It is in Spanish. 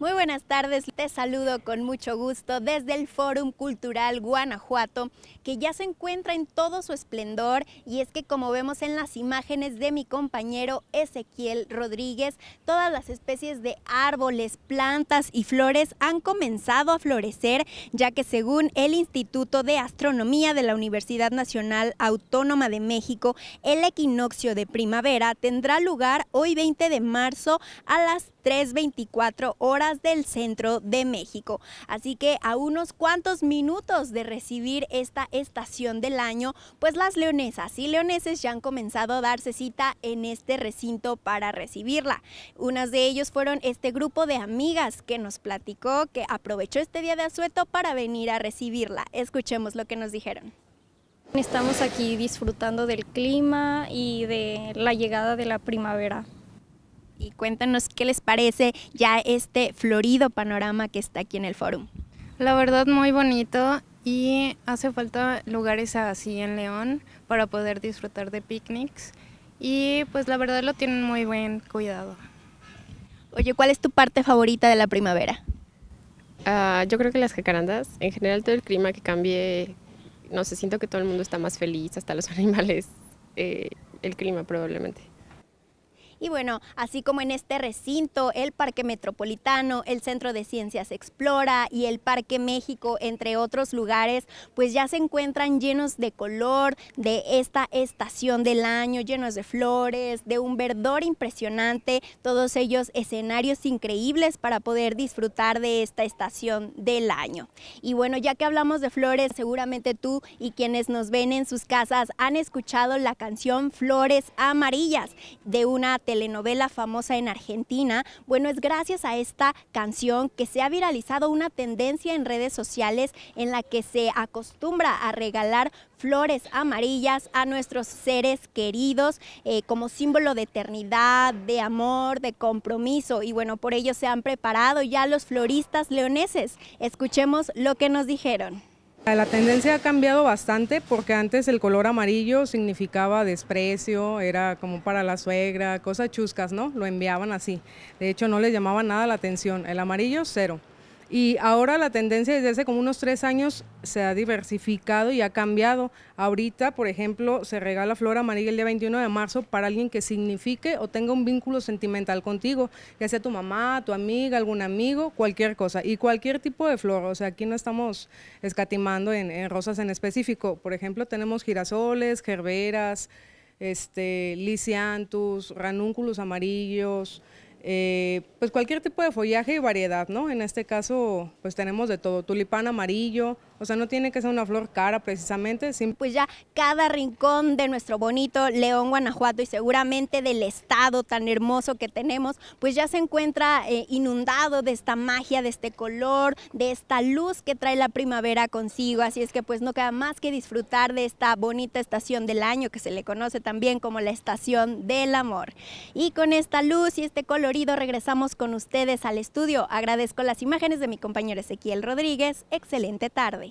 Muy buenas tardes, te saludo con mucho gusto desde el Fórum Cultural Guanajuato, que ya se encuentra en todo su esplendor y es que como vemos en las imágenes de mi compañero Ezequiel Rodríguez, todas las especies de árboles, plantas y flores han comenzado a florecer, ya que según el Instituto de Astronomía de la Universidad Nacional Autónoma de México, el equinoccio de primavera tendrá lugar hoy 20 de marzo a las 3.24 horas del centro de México. Así que a unos cuantos minutos de recibir esta estación del año, pues las leonesas y leoneses ya han comenzado a darse cita en este recinto para recibirla. Unas de ellos fueron este grupo de amigas que nos platicó que aprovechó este día de asueto para venir a recibirla. Escuchemos lo que nos dijeron. Estamos aquí disfrutando del clima y de la llegada de la primavera y cuéntanos qué les parece ya este florido panorama que está aquí en el foro. La verdad muy bonito y hace falta lugares así en León para poder disfrutar de picnics y pues la verdad lo tienen muy buen cuidado. Oye, ¿cuál es tu parte favorita de la primavera? Ah, yo creo que las jacarandas, en general todo el clima que cambie, no sé, siento que todo el mundo está más feliz, hasta los animales, eh, el clima probablemente. Y bueno, así como en este recinto, el Parque Metropolitano, el Centro de Ciencias Explora y el Parque México, entre otros lugares, pues ya se encuentran llenos de color de esta estación del año, llenos de flores, de un verdor impresionante, todos ellos escenarios increíbles para poder disfrutar de esta estación del año. Y bueno, ya que hablamos de flores, seguramente tú y quienes nos ven en sus casas han escuchado la canción Flores Amarillas de una telenovela famosa en Argentina, bueno, es gracias a esta canción que se ha viralizado una tendencia en redes sociales en la que se acostumbra a regalar flores amarillas a nuestros seres queridos eh, como símbolo de eternidad, de amor, de compromiso. Y bueno, por ello se han preparado ya los floristas leoneses. Escuchemos lo que nos dijeron. La tendencia ha cambiado bastante porque antes el color amarillo significaba desprecio, era como para la suegra, cosas chuscas, ¿no? Lo enviaban así. De hecho, no les llamaba nada la atención. El amarillo, cero. Y ahora la tendencia desde hace como unos tres años se ha diversificado y ha cambiado. Ahorita, por ejemplo, se regala flor amarilla el día 21 de marzo para alguien que signifique o tenga un vínculo sentimental contigo, ya sea tu mamá, tu amiga, algún amigo, cualquier cosa. Y cualquier tipo de flor, o sea, aquí no estamos escatimando en, rosas en específico. Por ejemplo, tenemos girasoles, gerberas, este, lisiantus, ranúnculos amarillos, eh, pues cualquier tipo de follaje y variedad, ¿no? En este caso, pues tenemos de todo, tulipán amarillo, o sea, no tiene que ser una flor cara precisamente. Pues ya cada rincón de nuestro bonito León, Guanajuato y seguramente del estado tan hermoso que tenemos, pues ya se encuentra eh, inundado de esta magia, de este color, de esta luz que trae la primavera consigo. Así es que pues no queda más que disfrutar de esta bonita estación del año que se le conoce también como la estación del amor. Y con esta luz y este colorido regresamos con ustedes al estudio. Agradezco las imágenes de mi compañero Ezequiel Rodríguez. Excelente tarde.